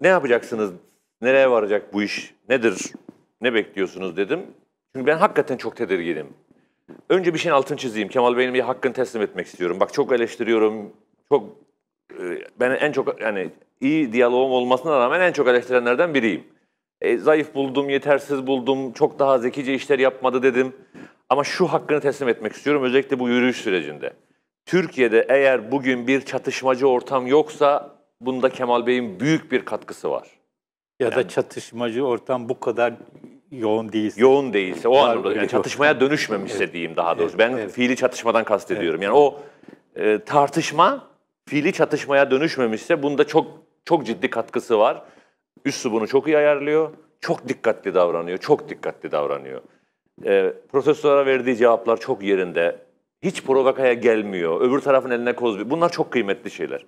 ne yapacaksınız? Nereye varacak bu iş? Nedir? Ne bekliyorsunuz dedim. Çünkü ben hakikaten çok tedirginim. Önce bir şeyin altını çizeyim. Kemal Bey'in bir hakkını teslim etmek istiyorum. Bak çok eleştiriyorum. Çok e, ben en çok yani iyi diyaloğum olmasına rağmen en çok eleştirenlerden biriyim. E, zayıf buldum, yetersiz buldum, çok daha zekice işler yapmadı dedim. Ama şu hakkını teslim etmek istiyorum özellikle bu yürüyüş sürecinde. Türkiye'de eğer bugün bir çatışmacı ortam yoksa Bunda Kemal Bey'in büyük bir katkısı var. Ya yani, da çatışmacı ortam bu kadar yoğun değilse. Yoğun değilse o anlamda yani çatışmaya dönüşmemişse evet. diyeyim daha doğrusu. Ben evet. fiili çatışmadan kastediyorum. Evet. Yani o e, tartışma fiili çatışmaya dönüşmemişse bunda çok çok ciddi katkısı var. Üssü bunu çok iyi ayarlıyor. Çok dikkatli davranıyor. Çok dikkatli davranıyor. E, profesöre verdiği cevaplar çok yerinde. Hiç provokaya gelmiyor. Öbür tarafın eline koz. Bunlar çok kıymetli şeyler.